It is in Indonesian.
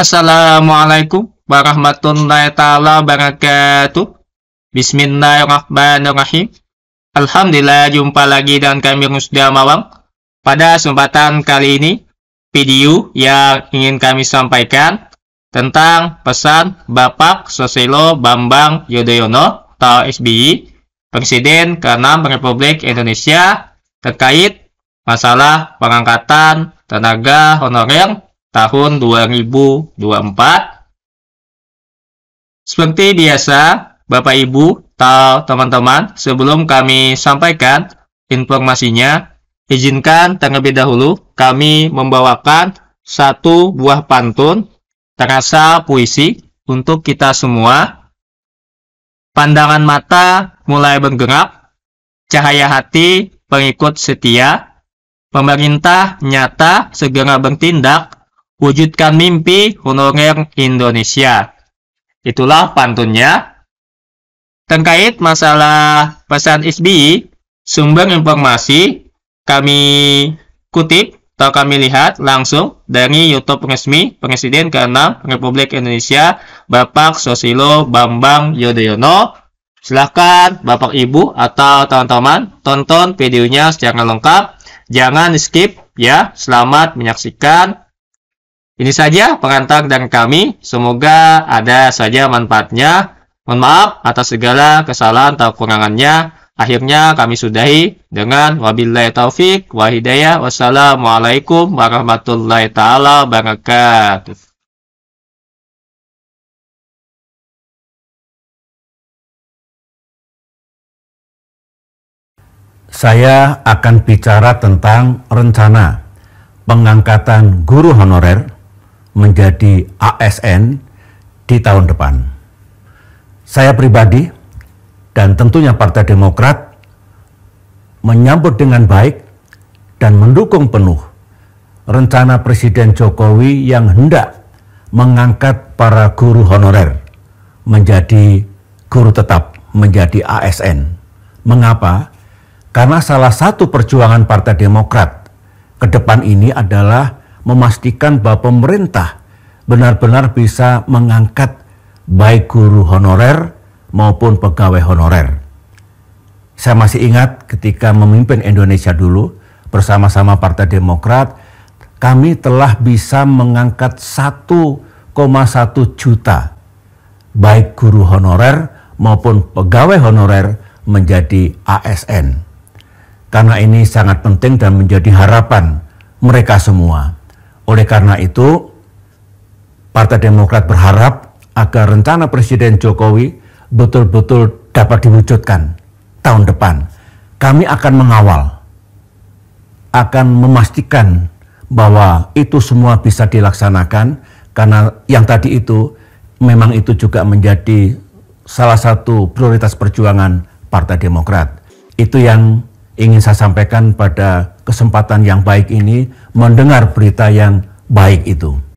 Assalamualaikum warahmatullahi taala wabarakatuh. Bismillahirrahmanirrahim. Alhamdulillah jumpa lagi dengan kami Rusda Mawang. Pada kesempatan kali ini, video yang ingin kami sampaikan tentang pesan Bapak Sosilo Bambang Yudhoyono atau SBY, Presiden ke-6 Republik Indonesia terkait masalah pengangkatan tenaga honorer tahun 2024. Seperti biasa, Bapak Ibu atau teman-teman, sebelum kami sampaikan informasinya, izinkan terlebih dahulu kami membawakan satu buah pantun terasa puisi untuk kita semua. Pandangan mata mulai bergerak, cahaya hati pengikut setia, Pemerintah nyata segera bertindak, wujudkan mimpi honorer Indonesia. Itulah pantunnya. Terkait masalah pesan SBY, sumber informasi kami kutip atau kami lihat langsung dari YouTube resmi Presiden ke-6 Republik Indonesia, Bapak Susilo Bambang Yudhoyono. Silahkan Bapak Ibu atau teman-teman tonton videonya secara lengkap Jangan skip ya. Selamat menyaksikan. Ini saja pengantar dan kami. Semoga ada saja manfaatnya. Mohon maaf atas segala kesalahan atau kurangannya. Akhirnya kami sudahi dengan wabillahi taufik wa hidayah. Wassalamualaikum warahmatullahi taala wabarakatuh. saya akan bicara tentang rencana pengangkatan guru honorer menjadi ASN di tahun depan. Saya pribadi dan tentunya Partai Demokrat menyambut dengan baik dan mendukung penuh rencana Presiden Jokowi yang hendak mengangkat para guru honorer menjadi guru tetap, menjadi ASN. Mengapa? Karena salah satu perjuangan Partai Demokrat ke depan ini adalah memastikan bahwa pemerintah benar-benar bisa mengangkat baik guru honorer maupun pegawai honorer. Saya masih ingat ketika memimpin Indonesia dulu bersama-sama Partai Demokrat, kami telah bisa mengangkat 1,1 juta baik guru honorer maupun pegawai honorer menjadi ASN karena ini sangat penting dan menjadi harapan mereka semua. Oleh karena itu, Partai Demokrat berharap agar rencana Presiden Jokowi betul-betul dapat diwujudkan tahun depan. Kami akan mengawal, akan memastikan bahwa itu semua bisa dilaksanakan karena yang tadi itu memang itu juga menjadi salah satu prioritas perjuangan Partai Demokrat. Itu yang ingin saya sampaikan pada kesempatan yang baik ini mendengar berita yang baik itu.